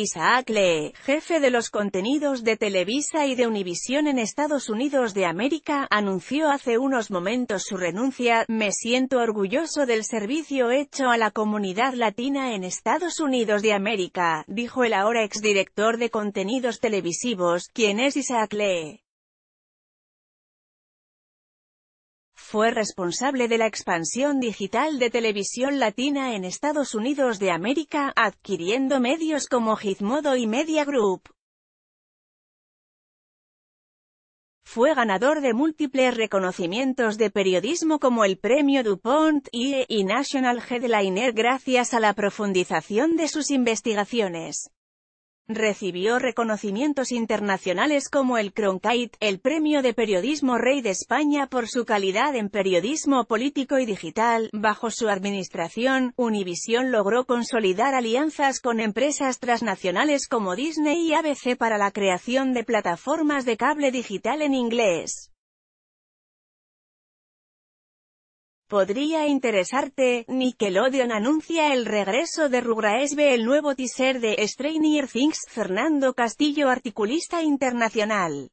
Isaac Lee, jefe de los contenidos de Televisa y de Univisión en Estados Unidos de América, anunció hace unos momentos su renuncia. Me siento orgulloso del servicio hecho a la comunidad latina en Estados Unidos de América, dijo el ahora exdirector de contenidos televisivos, quien es Isaac Lee. Fue responsable de la expansión digital de televisión latina en Estados Unidos de América, adquiriendo medios como Gizmodo y Media Group. Fue ganador de múltiples reconocimientos de periodismo como el Premio DuPont y, y National Headliner gracias a la profundización de sus investigaciones. Recibió reconocimientos internacionales como el Cronkite, el Premio de Periodismo Rey de España por su calidad en periodismo político y digital. Bajo su administración, Univision logró consolidar alianzas con empresas transnacionales como Disney y ABC para la creación de plataformas de cable digital en inglés. Podría interesarte, Nickelodeon anuncia el regreso de Rugrats ve el nuevo teaser de Stranger Things, Fernando Castillo articulista internacional.